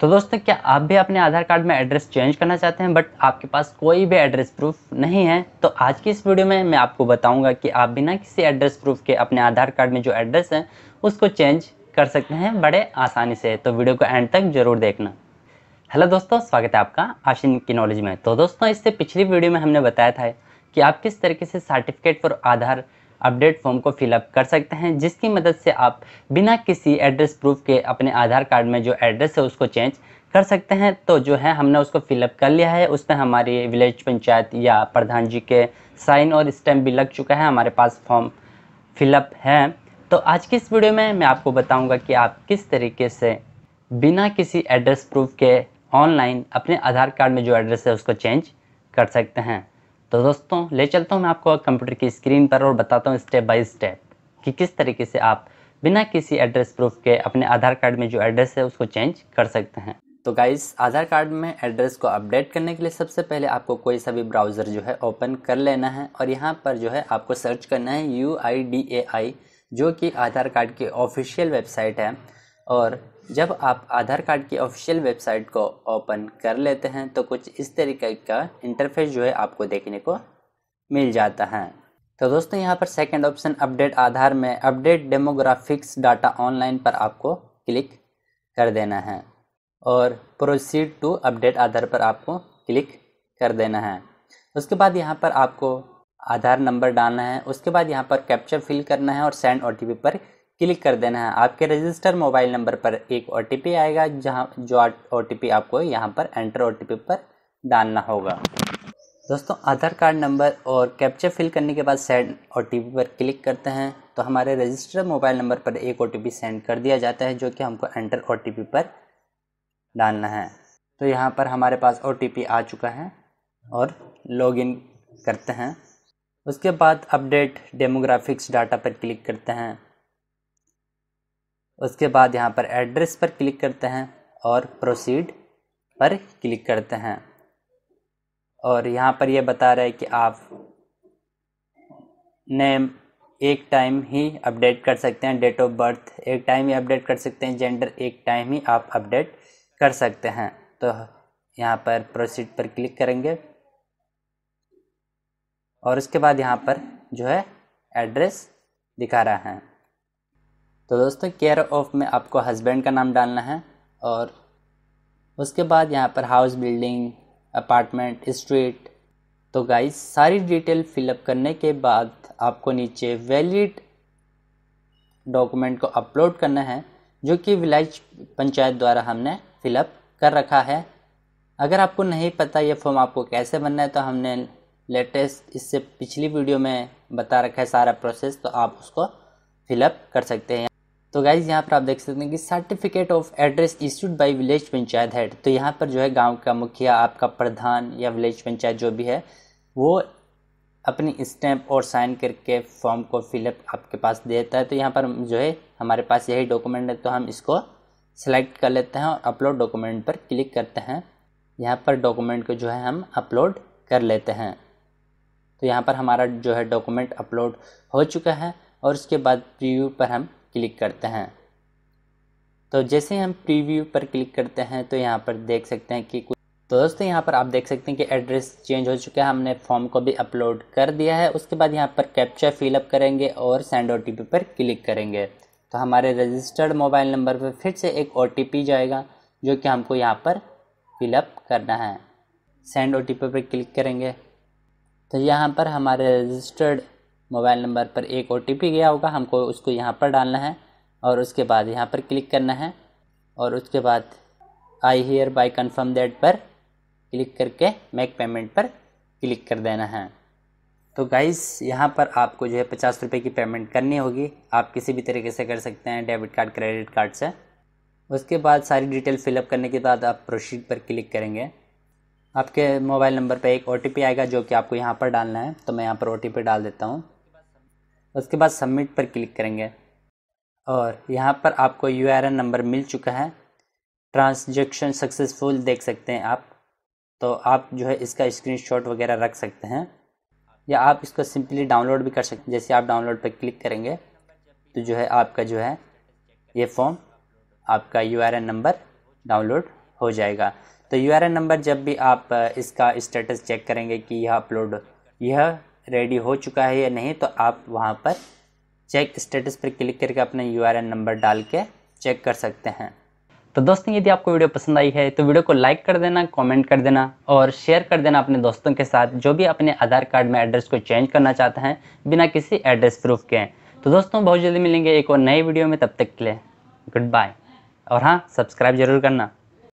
तो दोस्तों क्या आप भी अपने आधार कार्ड में एड्रेस चेंज करना चाहते हैं बट आपके पास कोई भी एड्रेस प्रूफ नहीं है तो आज की इस वीडियो में मैं आपको बताऊंगा कि आप बिना किसी एड्रेस प्रूफ के अपने आधार कार्ड में जो एड्रेस है उसको चेंज कर सकते हैं बड़े आसानी से तो वीडियो को एंड तक जरूर देखना हेलो दोस्तों स्वागत है आपका आशिन की नॉलेज में तो दोस्तों इससे पिछली वीडियो में हमने बताया था कि आप किस तरीके से certificate for Aadhaar update form को फिलअप कर सकते हैं जिसकी मदद से आप बिना किसी एड्रेस प्रूफ के अपने आधार कार्ड में जो एड्रेस है उसको चेंज कर सकते हैं तो जो है हमने उसको फिलअप कर लिया है उसमें हमारी विलेज पंचायत या प्रधान जी के साइन और स्टैम्प भी लग चुका है हमारे पास फॉर्म फिलअप है तो आज की इस वीडियो में मैं आपको बताऊंगा कि आप किस तरीके से बिना किसी एड्रेस प्रूफ के ऑनलाइन अपने आधार कार्ड में जो एड्रेस है उसको चेंज कर सकते हैं तो दोस्तों ले चलता हूँ मैं आपको कंप्यूटर की स्क्रीन पर और बताता हूँ स्टेप बाय स्टेप कि किस तरीके से आप बिना किसी एड्रेस प्रूफ के अपने आधार कार्ड में जो एड्रेस है उसको चेंज कर सकते हैं तो गाइस आधार कार्ड में एड्रेस को अपडेट करने के लिए सबसे पहले आपको कोई सा भी ब्राउज़र जो है ओपन कर लेना है और यहाँ पर जो है आपको सर्च करना है you I D A I जो कि आधार कार्ड की ऑफिशियल वेबसाइट है और जब आप आधार कार्ड की ऑफिशियल वेबसाइट को ओपन कर लेते हैं तो कुछ इस तरीके का इंटरफेस जो है आपको देखने को मिल जाता है तो दोस्तों यहाँ पर सेकंड ऑप्शन अपडेट आधार में अपडेट डेमोग्राफिक्स डाटा ऑनलाइन पर आपको क्लिक कर देना है और प्रोसीड टू अपडेट आधार पर आपको क्लिक कर देना है उसके बाद यहाँ पर आपको आधार नंबर डालना है उसके बाद यहाँ पर कैप्चर फिल करना है और सेंड ओ पर क्लिक कर देना है आपके रजिस्टर मोबाइल नंबर पर एक ओ आएगा जहाँ जो ओ आपको यहाँ पर एंटर ओ पर डालना होगा दोस्तों आधार कार्ड नंबर और कैप्चर फिल करने के बाद सेंड ओ पर क्लिक करते हैं तो हमारे रजिस्टर मोबाइल नंबर पर एक ओ सेंड कर दिया जाता है जो कि हमको एंटर ओ पर डालना है तो यहाँ पर हमारे पास ओ आ चुका है और लॉग करते हैं उसके बाद अपडेट डेमोग्राफिक्स डाटा पर क्लिक करते हैं उसके बाद यहाँ पर एड्रेस पर क्लिक करते हैं और प्रोसीड पर क्लिक करते हैं और यहाँ पर यह बता रहा है कि आप नेम एक टाइम ही अपडेट कर सकते हैं डेट ऑफ बर्थ एक टाइम ही अपडेट कर सकते हैं जेंडर एक टाइम ही आप अपडेट कर सकते हैं तो यहाँ पर प्रोसीड पर क्लिक करेंगे और उसके बाद यहाँ पर जो है एड्रेस दिखा रहा है तो दोस्तों केयर ऑफ में आपको हस्बैंड का नाम डालना है और उसके बाद यहाँ पर हाउस बिल्डिंग अपार्टमेंट स्ट्रीट तो गाइस सारी डिटेल फिलअप करने के बाद आपको नीचे वैलिड डॉक्यूमेंट को अपलोड करना है जो कि विलेज पंचायत द्वारा हमने फिलअप कर रखा है अगर आपको नहीं पता ये फॉर्म आपको कैसे भरना है तो हमने लेटेस्ट इससे पिछली वीडियो में बता रखा है सारा प्रोसेस तो आप उसको फिलअप कर सकते हैं तो गाइज यहाँ पर आप देख सकते हैं कि certificate of address issued by village panchayat head तो यहाँ पर जो है गांव का मुखिया आपका प्रधान या विलेज पंचायत जो भी है वो अपनी स्टैम्प और साइन करके फॉर्म को फिलअप आपके पास देता है तो यहाँ पर जो है हमारे पास यही डॉक्यूमेंट है तो हम इसको सेलेक्ट कर लेते हैं और अपलोड डॉक्यूमेंट पर क्लिक करते हैं यहाँ पर डॉक्यूमेंट को जो है हम अपलोड कर लेते हैं तो यहाँ पर हमारा जो है डॉक्यूमेंट अपलोड हो चुका है और उसके बाद प्रीव्यू पर हम क्लिक करते हैं तो जैसे हम प्रीव्यू पर क्लिक करते हैं तो यहाँ पर देख सकते हैं कि तो दोस्तों यहाँ पर आप देख सकते हैं कि एड्रेस चेंज हो चुका है हमने फॉर्म को भी अपलोड कर दिया है उसके बाद यहाँ पर कैप्चा फिलअप करेंगे और सेंड ओ पर क्लिक करेंगे तो हमारे रजिस्टर्ड मोबाइल नंबर पर फिर से एक ओ जाएगा जो कि हमको यहाँ पर फिलअप करना है सेंड ओ पर क्लिक करेंगे तो यहाँ पर हमारे रजिस्टर्ड मोबाइल नंबर पर एक ओ गया होगा हमको उसको यहाँ पर डालना है और उसके बाद यहाँ पर क्लिक करना है और उसके बाद I hereby confirm date पर क्लिक करके मेक पेमेंट पर क्लिक कर देना है तो गाइस यहाँ पर आपको जो है पचास रुपये की पेमेंट करनी होगी आप किसी भी तरीके से कर सकते हैं डेबिट कार्ड क्रेडिट कार्ड से उसके बाद सारी डिटेल फिलअप करने के बाद आप प्रोसीड पर क्लिक करेंगे आपके मोबाइल नंबर पर एक ओ आएगा जो कि आपको यहाँ पर डालना है तो मैं यहाँ पर ओ डाल देता हूँ उसके बाद सबमिट पर क्लिक करेंगे और यहाँ पर आपको यू नंबर मिल चुका है ट्रांसजेक्शन सक्सेसफुल देख सकते हैं आप तो आप जो है इसका स्क्रीनशॉट वगैरह रख सकते हैं या आप इसको सिंपली डाउनलोड भी कर सकते हैं जैसे आप डाउनलोड पर क्लिक करेंगे तो जो है आपका जो है ये फॉर्म आपका यू नंबर डाउनलोड हो जाएगा तो यू नंबर जब भी आप इसका स्टेटस चेक करेंगे कि यह अपलोड यह रेडी हो चुका है या नहीं तो आप वहाँ पर चेक स्टेटस पर क्लिक करके अपना यू नंबर डाल के चेक कर सकते हैं तो दोस्तों यदि आपको वीडियो पसंद आई है तो वीडियो को लाइक कर देना कमेंट कर देना और शेयर कर देना अपने दोस्तों के साथ जो भी अपने आधार कार्ड में एड्रेस को चेंज करना चाहते हैं बिना किसी एड्रेस प्रूफ के तो दोस्तों बहुत जल्दी मिलेंगे एक और नए वीडियो में तब तक के लिए गुड बाय और हाँ सब्सक्राइब जरूर करना